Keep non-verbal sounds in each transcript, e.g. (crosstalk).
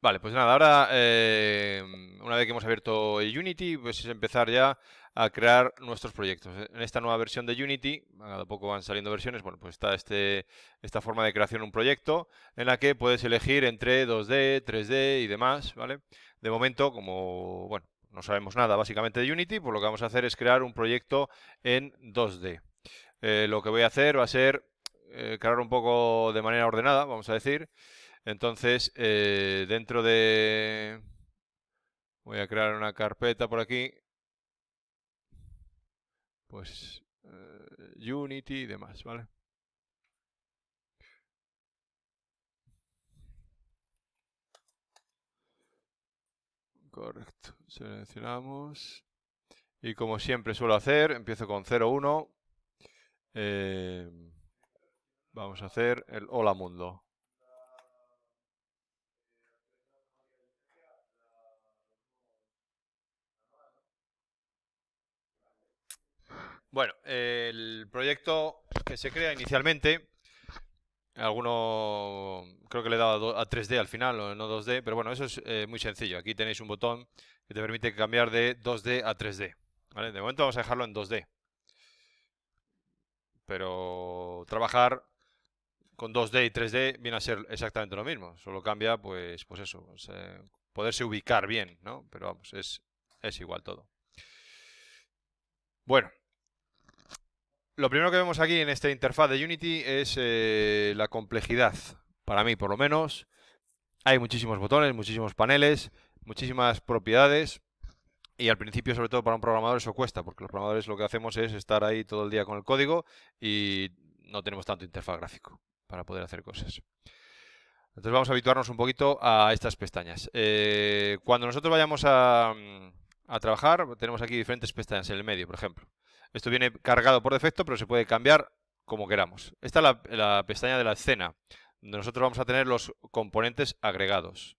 Vale, pues nada, ahora eh, una vez que hemos abierto Unity, pues es empezar ya a crear nuestros proyectos. En esta nueva versión de Unity, a poco van saliendo versiones, bueno, pues está este, esta forma de creación de un proyecto en la que puedes elegir entre 2D, 3D y demás, ¿vale? De momento, como, bueno, no sabemos nada básicamente de Unity, pues lo que vamos a hacer es crear un proyecto en 2D. Eh, lo que voy a hacer va a ser eh, crear un poco de manera ordenada, vamos a decir, entonces, eh, dentro de... Voy a crear una carpeta por aquí. Pues eh, Unity y demás, ¿vale? Correcto. Seleccionamos. Y como siempre suelo hacer, empiezo con 0.1. Eh, vamos a hacer el hola mundo. Bueno, el proyecto que se crea inicialmente, alguno creo que le he dado a 3D al final, o no 2D, pero bueno, eso es eh, muy sencillo. Aquí tenéis un botón que te permite cambiar de 2D a 3D. De momento vamos a dejarlo en 2D. Pero trabajar con 2D y 3D viene a ser exactamente lo mismo. Solo cambia, pues, pues eso, poderse ubicar bien, ¿no? Pero vamos, es igual todo. Bueno, lo primero que vemos aquí en esta interfaz de Unity es eh, la complejidad, para mí por lo menos. Hay muchísimos botones, muchísimos paneles, muchísimas propiedades y al principio, sobre todo para un programador, eso cuesta, porque los programadores lo que hacemos es estar ahí todo el día con el código y no tenemos tanto interfaz gráfico para poder hacer cosas. Entonces vamos a habituarnos un poquito a estas pestañas. Eh, cuando nosotros vayamos a trabajar, tenemos aquí diferentes pestañas en el medio, por ejemplo. Esto viene cargado por defecto, pero se puede cambiar como queramos. Esta es la, pestaña de la escena, donde nosotros vamos a tener los componentes agregados.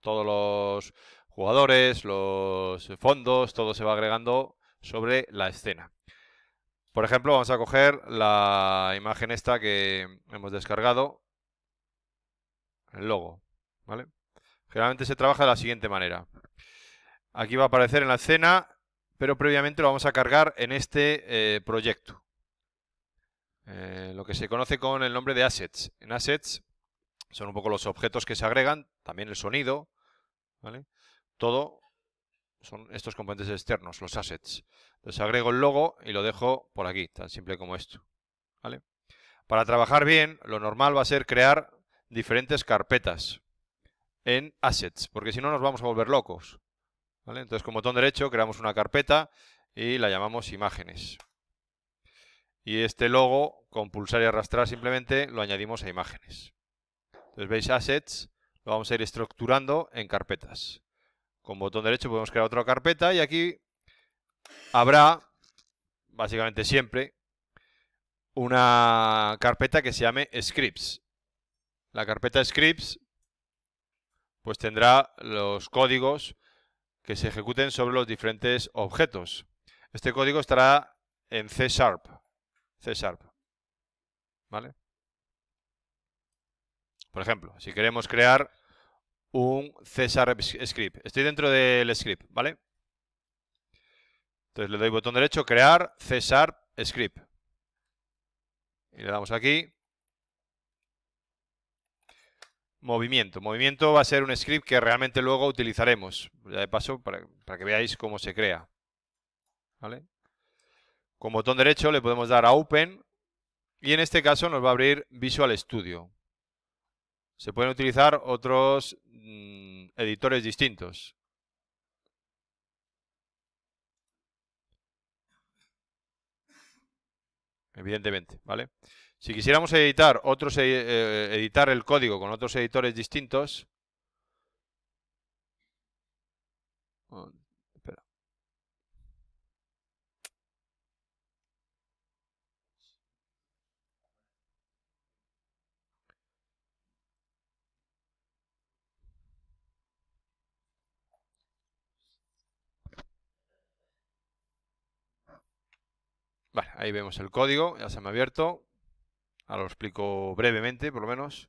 Todos los jugadores, los fondos, todo se va agregando sobre la escena. Por ejemplo, vamos a coger la imagen esta que hemos descargado, el logo, ¿vale? Generalmente se trabaja de la siguiente manera. Aquí va a aparecer en la escena pero previamente lo vamos a cargar en este eh, proyecto. Eh, lo que se conoce con el nombre de assets. En assets son un poco los objetos que se agregan, también el sonido, Todo son estos componentes externos, los assets. Entonces agrego el logo y lo dejo por aquí, tan simple como esto. ¿vale? Para trabajar bien, lo normal va a ser crear diferentes carpetas en assets, porque si no nos vamos a volver locos. Entonces con botón derecho creamos una carpeta y la llamamos imágenes. Y este logo, con pulsar y arrastrar simplemente, lo añadimos a imágenes. Entonces veis assets, lo vamos a ir estructurando en carpetas. Con botón derecho podemos crear otra carpeta y aquí habrá, básicamente siempre, una carpeta que se llame scripts. La carpeta scripts pues tendrá los códigos que se ejecuten sobre los diferentes objetos. Este código estará en C Sharp. C Sharp. ¿Vale? Por ejemplo, si queremos crear un C Sharp script. Estoy dentro del script, ¿vale? Entonces le doy botón derecho, crear C Sharp script. Y le damos aquí. Movimiento. Movimiento va a ser un script que realmente luego utilizaremos. Ya de paso, para, que veáis cómo se crea. Con botón derecho le podemos dar a Open y en este caso nos va a abrir Visual Studio. Se pueden utilizar otros mm, editores distintos. Evidentemente, ¿vale? Si quisiéramos editar, otros, eh, eh, editar el código con otros editores distintos, oh, ahí vemos el código, ya se me ha abierto. Ahora lo explico brevemente, por lo menos.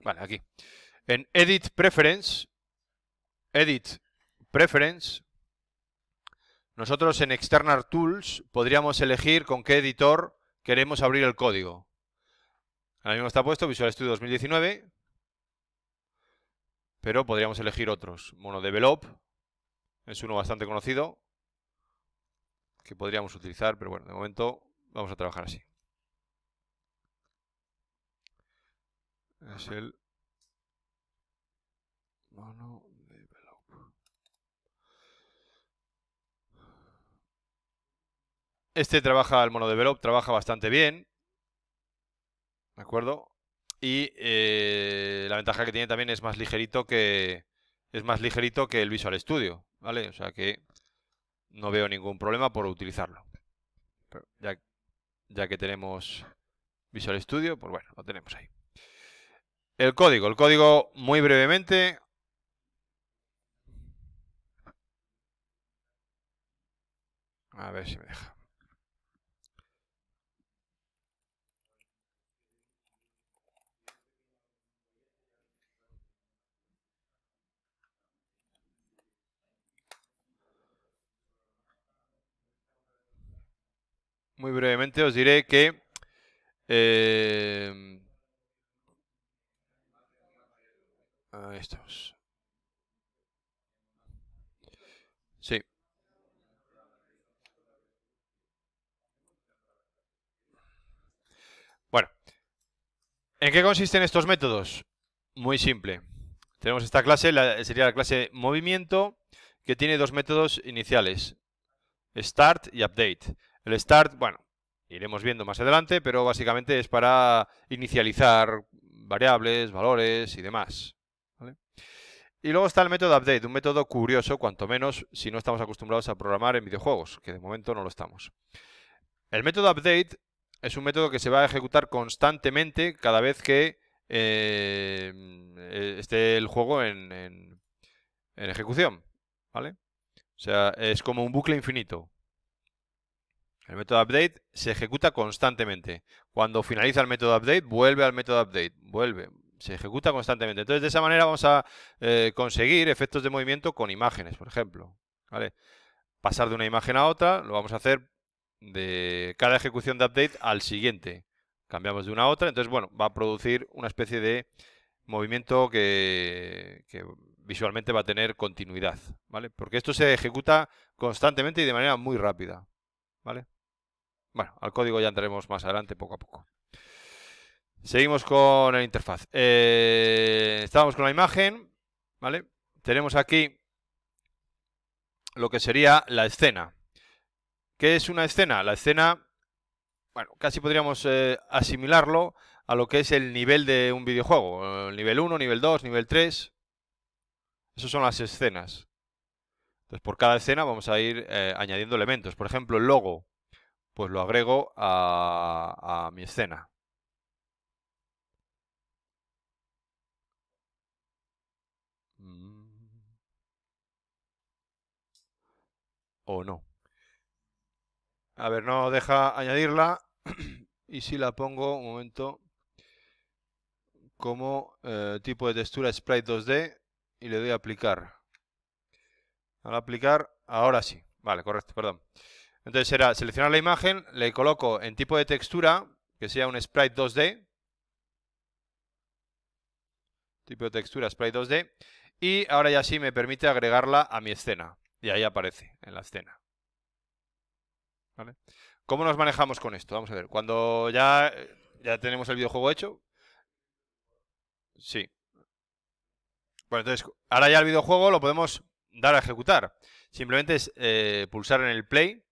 Vale, aquí. En Edit Preference, Edit Preference, nosotros en External Tools podríamos elegir con qué editor queremos abrir el código. Ahora mismo está puesto Visual Studio 2019, pero podríamos elegir otros. Monodevelop es uno bastante conocido que podríamos utilizar, pero bueno, de momento vamos a trabajar así. Es Mono Este trabaja, el monodevelop, trabaja bastante bien. ¿De acuerdo? Y eh, la ventaja que tiene también es más ligerito que. Es más ligerito que el Visual Studio. ¿Vale? O sea que no veo ningún problema por utilizarlo. ya, ya que tenemos Visual Studio, pues bueno, lo tenemos ahí. El código, el código muy brevemente. A ver si me deja. Muy brevemente os diré que eh, Sí. Bueno, ¿en qué consisten estos métodos? Muy simple. Tenemos esta clase, sería la clase movimiento, que tiene dos métodos iniciales, start y update. El start, bueno, iremos viendo más adelante, pero básicamente es para inicializar variables, valores y demás. Y luego está el método update, un método curioso, cuanto menos si no estamos acostumbrados a programar en videojuegos, que de momento no lo estamos. El método update es un método que se va a ejecutar constantemente cada vez que eh, eh, esté el juego en, en, en ejecución. ¿Vale? O sea, es como un bucle infinito. El método update se ejecuta constantemente. Cuando finaliza el método update, vuelve al método update, vuelve, se ejecuta constantemente. Entonces, de esa manera vamos a eh, conseguir efectos de movimiento con imágenes, por ejemplo. ¿Vale? Pasar de una imagen a otra, lo vamos a hacer de cada ejecución de update al siguiente. Cambiamos de una a otra, entonces, bueno, va a producir una especie de movimiento que, que visualmente va a tener continuidad, ¿vale? Porque esto se ejecuta constantemente y de manera muy rápida, ¿vale? Bueno, al código ya entraremos más adelante poco a poco. Seguimos con la interfaz. Eh, estábamos con la imagen, ¿vale? Tenemos aquí lo que sería la escena. ¿Qué es una escena? La escena, bueno, casi podríamos eh, asimilarlo a lo que es el nivel de un videojuego. Eh, nivel 1, nivel 2, nivel 3. Esas son las escenas. Entonces, por cada escena vamos a ir añadiendo elementos. Por ejemplo, el logo pues lo agrego a, mi escena. Mm. O no. A ver, no deja añadirla. (clears throat) y si la pongo, un momento, como eh, tipo de textura Sprite 2D y le doy a aplicar. Al aplicar, ahora sí. Vale, correcto, perdón. Entonces será seleccionar la imagen, le coloco en tipo de textura, que sea un sprite 2D, tipo de textura sprite 2D, y ahora ya sí me permite agregarla a mi escena. Y ahí aparece en la escena. ¿Cómo nos manejamos con esto? Vamos a ver. Cuando ya, eh, ya tenemos el videojuego hecho. Sí. Bueno, entonces, ahora ya el videojuego lo podemos dar a ejecutar. Simplemente es eh, pulsar en el play.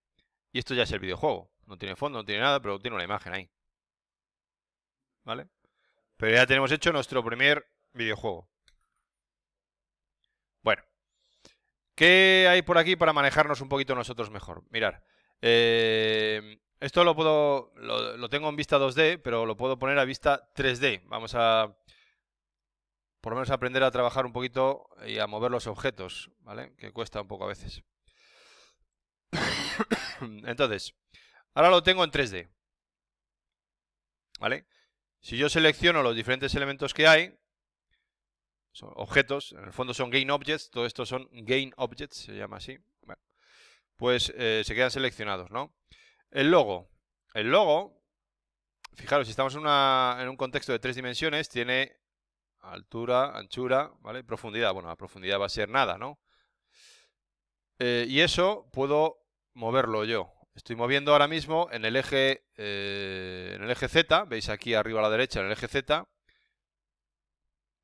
Y esto ya es el videojuego. No tiene fondo, no tiene nada, pero tiene una imagen ahí. ¿Vale? Pero ya tenemos hecho nuestro primer videojuego. Bueno. ¿Qué hay por aquí para manejarnos un poquito nosotros mejor? Mirar. Eh, esto lo puedo. lo tengo en vista 2D, pero lo puedo poner a vista 3D. Vamos a por lo menos aprender a trabajar un poquito y a mover los objetos, ¿vale? Que cuesta un poco a veces. (clears throat) Entonces, ahora lo tengo en 3D. ¿Vale? Si yo selecciono los diferentes elementos que hay, son objetos, en el fondo son gain objects, todo esto son gain objects, se llama así. pues eh, se quedan seleccionados, ¿no? El logo. El logo, fijaros, si estamos en, un contexto de tres dimensiones, tiene altura, anchura, ¿vale? Profundidad, bueno, la profundidad va a ser nada, ¿no? Eh, y eso puedo moverlo yo. Estoy moviendo ahora mismo en el eje eh, en el eje Z, veis aquí arriba a la derecha en el eje Z,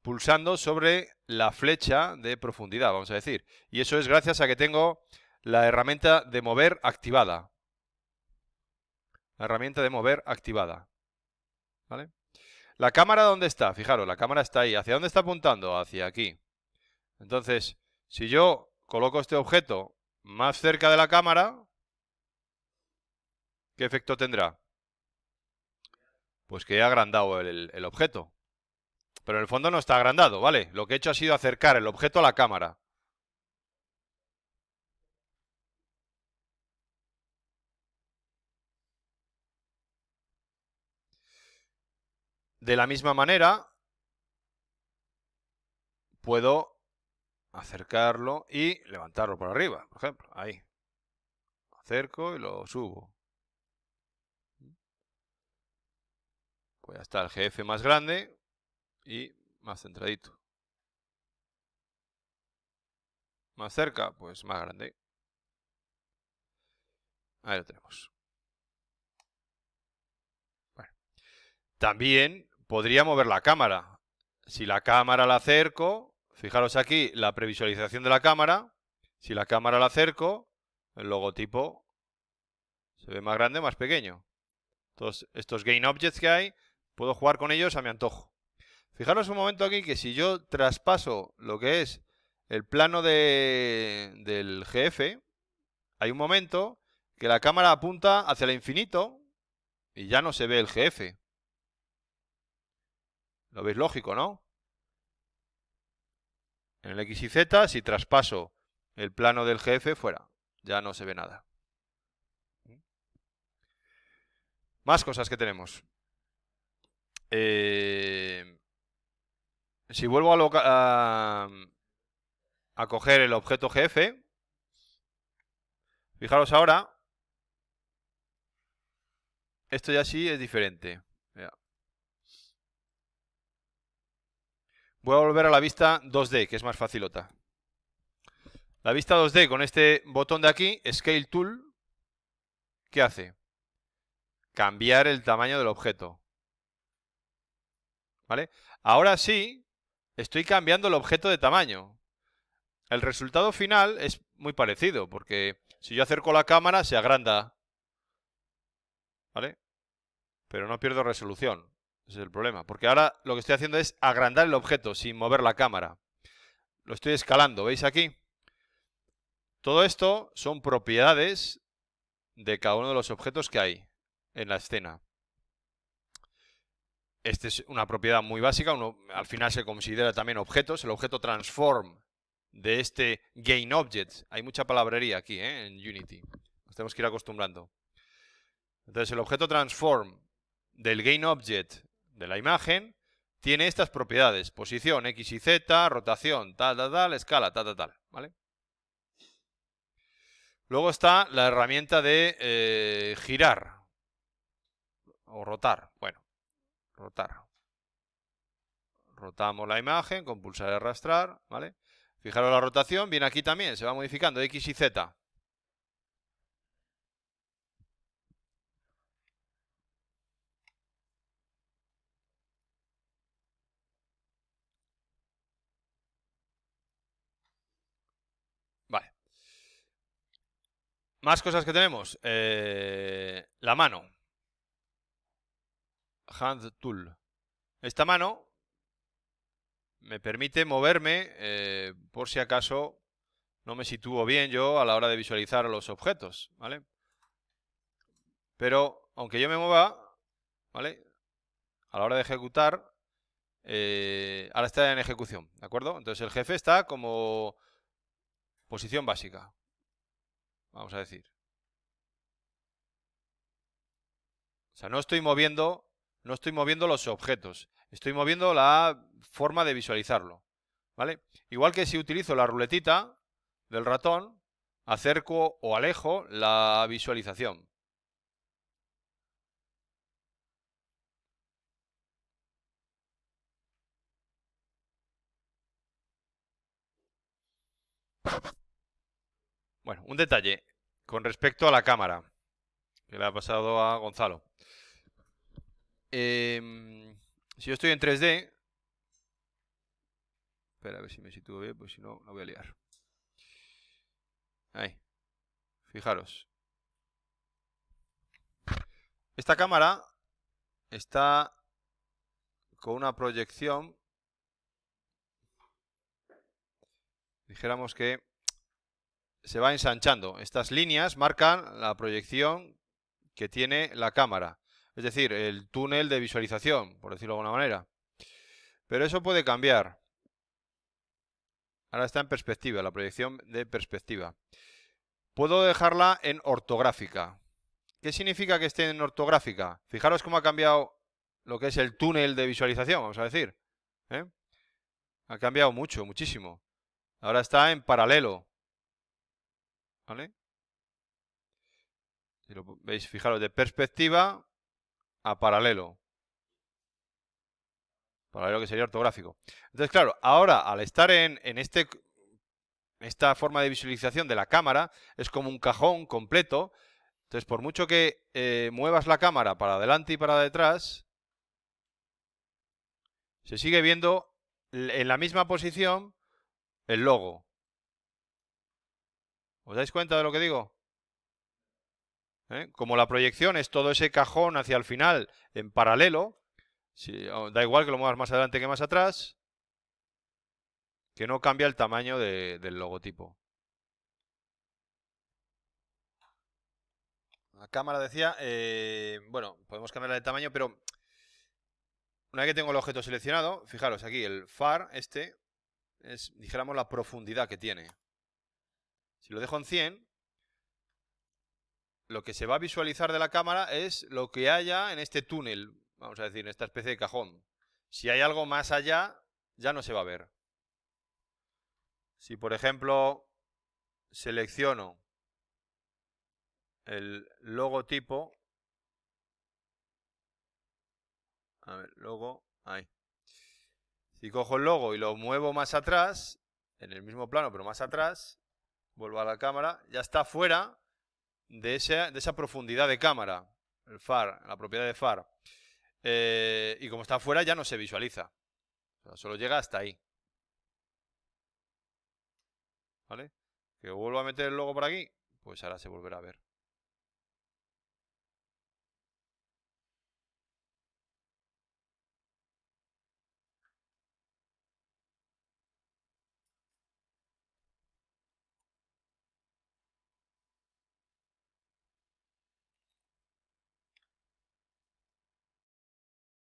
pulsando sobre la flecha de profundidad, vamos a decir. Y eso es gracias a que tengo la herramienta de mover activada. La herramienta de mover activada. ¿Vale? La cámara, ¿dónde está? Fijaros, la cámara está ahí. ¿Hacia dónde está apuntando? Hacia aquí. Entonces, si yo coloco este objeto más cerca de la cámara, ¿qué efecto tendrá? Pues que he agrandado el, objeto. Pero en el fondo no está agrandado, ¿vale? Lo que he hecho ha sido acercar el objeto a la cámara. De la misma manera, puedo acercarlo y levantarlo por arriba, por ejemplo, ahí. acerco y lo subo. Pues ya está el GF más grande y más centradito. Más cerca, pues más grande. Ahí lo tenemos. También podría mover la cámara. Si la cámara la acerco, Fijaros aquí la previsualización de la cámara. Si la cámara la acerco, el logotipo se ve más grande, más pequeño. Entonces, estos Gain Objects que hay, puedo jugar con ellos a mi antojo. Fijaros un momento aquí que si yo traspaso lo que es el plano de, del GF, hay un momento que la cámara apunta hacia el infinito y ya no se ve el GF. Lo veis lógico, ¿no? En el X y Z, si traspaso el plano del GF, fuera. Ya no se ve nada. Más cosas que tenemos. Eh, si vuelvo a, a, a, coger el objeto GF, fijaros ahora, esto ya sí es diferente. Voy a volver a la vista 2D, que es más facilota. La vista 2D con este botón de aquí, Scale Tool, ¿qué hace? Cambiar el tamaño del objeto. ¿Vale? Ahora sí, estoy cambiando el objeto de tamaño. El resultado final es muy parecido, porque si yo acerco la cámara se agranda. ¿Vale? Pero no pierdo resolución. Ese es el problema. Porque ahora lo que estoy haciendo es agrandar el objeto sin mover la cámara. Lo estoy escalando, ¿veis aquí? Todo esto son propiedades de cada uno de los objetos que hay en la escena. Esta es una propiedad muy básica, uno, al final se considera también objetos, el objeto transform de este GainObject. object. Hay mucha palabrería aquí ¿eh? en Unity, nos tenemos que ir acostumbrando. Entonces el objeto transform del GainObject. object de la imagen tiene estas propiedades, posición X y Z, rotación, tal, tal, tal, escala, tal, tal, tal, ¿vale? Luego está la herramienta de eh, girar o rotar, bueno, rotar. Rotamos la imagen con pulsar y arrastrar, ¿vale? Fijaros la rotación, viene aquí también, se va modificando X y Z. Más cosas que tenemos. Eh, la mano. Hand tool. Esta mano me permite moverme eh, por si acaso no me sitúo bien yo a la hora de visualizar los objetos, ¿vale? Pero aunque yo me mueva, ¿vale? A la hora de ejecutar, eh, ahora está en ejecución, ¿de acuerdo? Entonces el jefe está como posición básica, vamos a decir. O sea, no estoy moviendo, no estoy moviendo los objetos, estoy moviendo la forma de visualizarlo, ¿vale? Igual que si utilizo la ruletita del ratón, acerco o alejo la visualización. Bueno, un detalle. Con respecto a la cámara, que le ha pasado a Gonzalo. Em, si yo estoy en 3D... Espera, a ver si me sitúo bien, pues si no, la voy a liar. Ahí. Fijaros. Esta cámara está con una proyección. Dijéramos que se va ensanchando. Estas líneas marcan la proyección que tiene la cámara, es decir, el túnel de visualización, por decirlo de alguna manera. Pero eso puede cambiar. Ahora está en perspectiva, la proyección de perspectiva. Puedo dejarla en ortográfica. ¿Qué significa que esté en ortográfica? Fijaros cómo ha cambiado lo que es el túnel de visualización, vamos a decir. ¿eh? Ha cambiado mucho, muchísimo. Ahora está en paralelo, ¿Vale? lo veis, fijaros, de perspectiva a paralelo. Paralelo que sería ortográfico. Entonces, claro, ahora al estar en, en este, esta forma de visualización de la cámara, es como un cajón completo. Entonces, por mucho que eh, muevas la cámara para adelante y para detrás, se sigue viendo en la misma posición el logo. ¿Os dais cuenta de lo que digo? ¿Eh? Como la proyección es todo ese cajón hacia el final en paralelo, si, da igual que lo muevas más adelante que más atrás, que no cambia el tamaño del logotipo. La cámara decía, eh, bueno, podemos cambiarla de tamaño, pero una vez que tengo el objeto seleccionado, fijaros aquí, el far, este, es, dijéramos, la profundidad que tiene. Si lo dejo en 100, lo que se va a visualizar de la cámara es lo que haya en este túnel, vamos a decir, en esta especie de cajón. Si hay algo más allá, ya no se va a ver. Si, por ejemplo, selecciono el logotipo, a ver, logo, ahí. Si cojo el logo y lo muevo más atrás, en el mismo plano, pero más atrás, vuelvo a la cámara, ya está fuera de esa, profundidad de cámara, el far, la propiedad de far. Eh, y como está fuera ya no se visualiza, solo llega hasta ahí. ¿Vale? Que vuelvo a meter el logo por aquí, pues ahora se volverá a ver.